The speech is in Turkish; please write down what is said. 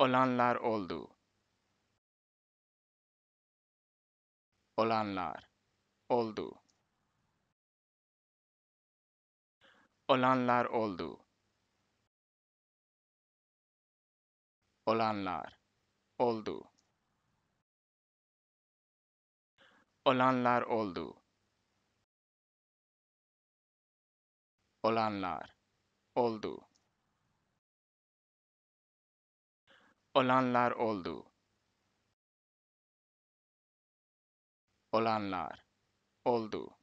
olanlar oldu. Olanlar oldu. Olanlar oldu. Olanlar oldu. Olanlar oldu. Olanlar oldu. olanlar oldu. Olanlar oldu.